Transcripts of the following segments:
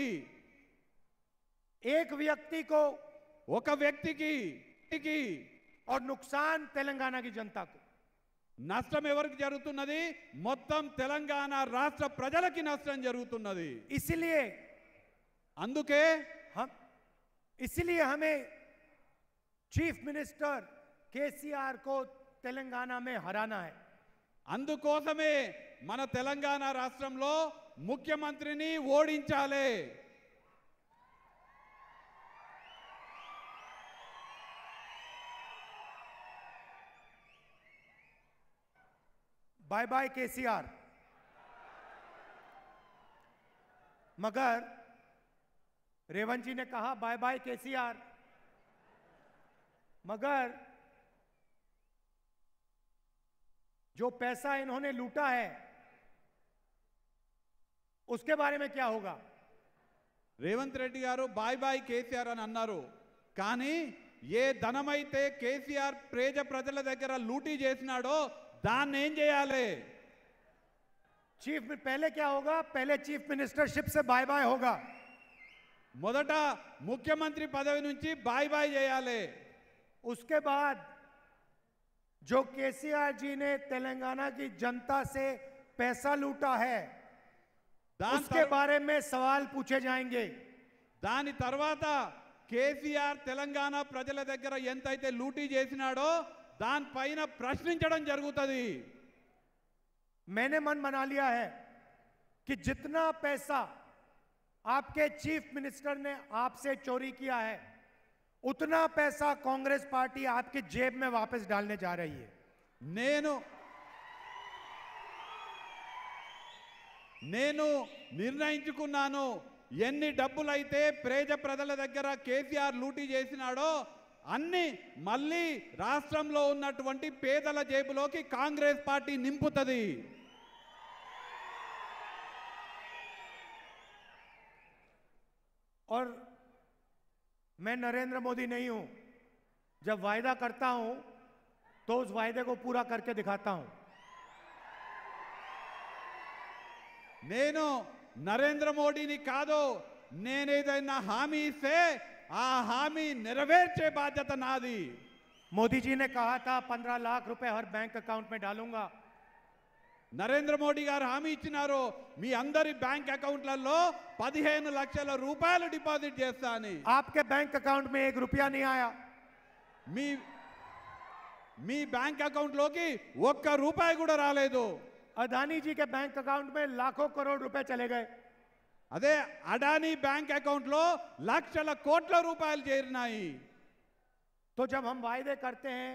एक व्यक्ति को व्यक्ति की की और नुकसान तेलंगाना की जनता को नष्टमेवर जरूरत मोतम तेलंगाना राष्ट्र प्रजल की नष्ट जरूरत इसलिए अंदुके हम इसलिए हमें चीफ मिनिस्टर केसीआर को तेलंगाना में हराना है अंदमे मन तेलंगाना राष्ट्र मुख्यमंत्री ओडे बाय बाय केसीआर मगर रेवंत जी ने कहा बाय बाय केसीआर मगर जो पैसा इन्होंने लूटा है उसके बारे में क्या होगा रेवंत रेड्डी गारु बाय बाय केसीआर अन्नारु कानी ये धनमैते केसीआर प्रेज प्रजल दग्गर लूटी चेसनाडो दान एं चेयाले चीफ पहले क्या होगा पहले चीफ मिनिस्टरशिप से बाय बाय होगा मोदटा मुख्यमंत्री पदवी నుంచి बाय बाय చేయాలి उसके बाद जो केसीआर जी ने तेलंगाना की जनता से पैसा लूटा है उसके बारे में सवाल पूछे जाएंगे दाने तरवा కేసీఆర్ तेलंगा प्रजल దగ్గర लूटी లూటీ చేసినాడో దానిపైన ప్రశ్నించడం मैंने मन मना लिया है कि जितना पैसा आपके चीफ मिनिस्टर ने आपसे चोरी किया है उतना पैसा कांग्रेस पार्टी आपके जेब में वापस डालने जा रही है నేను నిర్ణయించుకున్నాను ఎన్ని డబ్బులైతే ప్రేజ ప్రజల దగ్గర కేసీఆర్ లూటీ చేసినాడో అన్ని మళ్ళీ రాష్ట్రంలో ఉన్నటువంటి పేదల జేబులోకి కాంగ్రెస్ పార్టీ నింపుతుంది और मैं नरेंद्र मोदी नहीं हूं जब वायदा करता हूं तो उस वायदे को पूरा करके दिखाता हूं నేను నరేంద్ర మోడీని కాదు నేను ఏదైనా హామీ ఇస్తే ఆ హామీ నెరవేర్చే బాధ్యత నాది మోదీజీనే కాక పంద్రా లాఖ రూపాయ హర్ బ్యాంక్ అకౌంట్ మే बैंक నరేంద్ర మోడీ గారు హామీ ఇచ్చినారు మీ అందరి బ్యాంక్ అకౌంట్లలో పదిహేను లక్షల రూపాయలు డిపాజిట్ చేస్తా అని ఆప్కే బ్యాంక్ అకౌంట్ మే एक रुपया నీ ఆయా మీ మీ బ్యాంక్ అకౌంట్లోకి ఒక్క రూపాయి కూడా రాలేదు अडानी जी के बैंक अकाउंट में लाखों करोड़ रुपए चले गए అదే అడానీ బ్యాంక్ అకౌంట్ लो లక్షల కోట్ల రూపాయలు तो जब हम वायदे करते हैं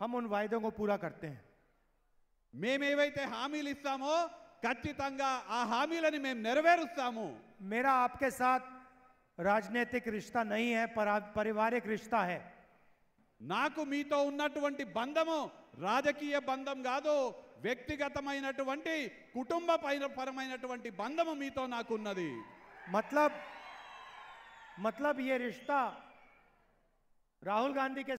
हम उन वायदों को पूरा करते हैं మేమేవైతే హామీలు ఇస్తామో ఖచ్చితంగా ఆ హామీలని మేము मेरा आपके साथ राजनीतिक रिश्ता नहीं है पारिवारिक रिश्ता है ना तो ఉన్నటువంటి बंधम राजकीय बंधम का వ్యక్తిగతమైనటువంటి కుటుంబ పరమైనటువంటి బంధము మీతో నాకున్నది మతలబ్ మతలబ్ ఏ రిష్తా రాహుల్ గాంధీ